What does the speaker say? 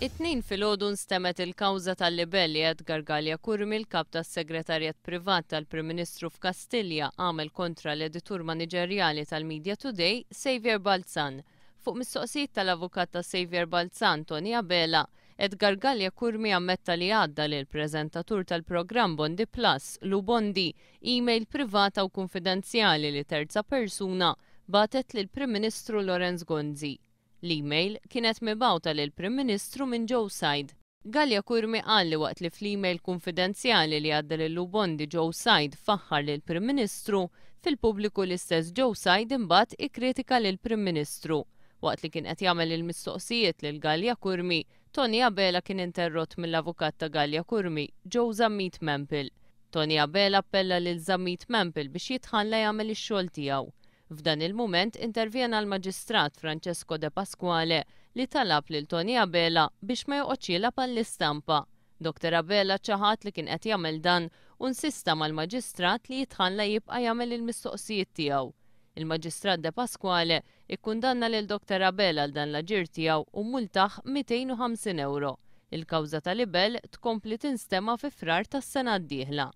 It-tnejn filgħodu nstemet il-kawża tal-libelli Edgar Gallia Kurmi l-kap tas-segretarjat privat tal-Prim Ministru f'Kastilja għamel kontra l-editur maniġerjali tal-Media Today Xavier Balzan. Fuq mistoqsijiet tal-avukat ta' Xavier Balzan Tony Abela, Edgar Gallia Kurmi ammetta li għadda li l-prezentatur tal-programm Bondi Plus, Lu Bondi, e-mail privata u konfidenzjali li terza persuna batet l prim Ministru Lorenz Gonzi. L-email kienet mibawta lil prim Ministru minn Joe Galja Kurmi għalli waqt li fl-email konfidenzjali li għadda l Lubondi Joe Side faħħar lil prim Ministru fil-pubbliku l-istess Joe Side imbagħad ikkritika lil prim Ministru. Waqt li kien qed jagħmel il-mistoqsijiet lil Galja Kurmi, Tony Abela kien interrott mill-avukat ta' Galja Kurmi, Joe Zammit Memple. Tony Abela appella lil Zammit Mempel biex jitħalla jagħmel ix-xogħol tiegħu. F'dan il-moment intervjena l-Maġistrat Francesco De Pasquale li talab lil Toni Abela biex ma joqgħodx pal-istampa. Dr. Abela ċaħat li kien qed jagħmel dan u nsista mal-Maġistrat li jitħalla jibqa' jagħmel il-mistoqsijiet tiegħu. Il-Maġistrat De Pasquale ikkundanna lil Dr. Abela għal dan l-aġir tiegħu u multaħ 250 euro. Il-kawża tal-ibel tkompli tinstema fi frar tas-sena d-dieħla.